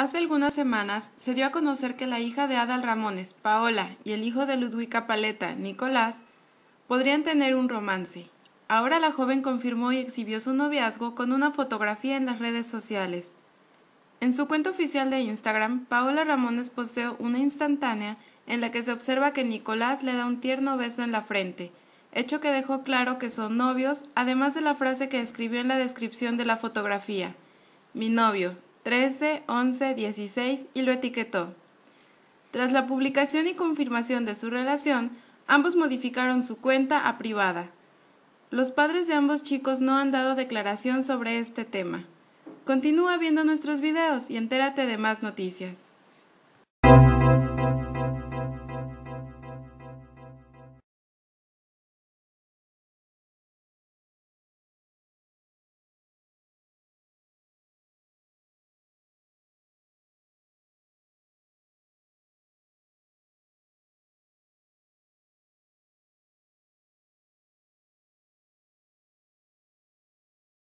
Hace algunas semanas se dio a conocer que la hija de Adal Ramones, Paola, y el hijo de Ludwika Paleta, Nicolás, podrían tener un romance. Ahora la joven confirmó y exhibió su noviazgo con una fotografía en las redes sociales. En su cuenta oficial de Instagram, Paola Ramones posteó una instantánea en la que se observa que Nicolás le da un tierno beso en la frente, hecho que dejó claro que son novios, además de la frase que escribió en la descripción de la fotografía. Mi novio, 13, 11, 16 y lo etiquetó. Tras la publicación y confirmación de su relación, ambos modificaron su cuenta a privada. Los padres de ambos chicos no han dado declaración sobre este tema. Continúa viendo nuestros videos y entérate de más noticias.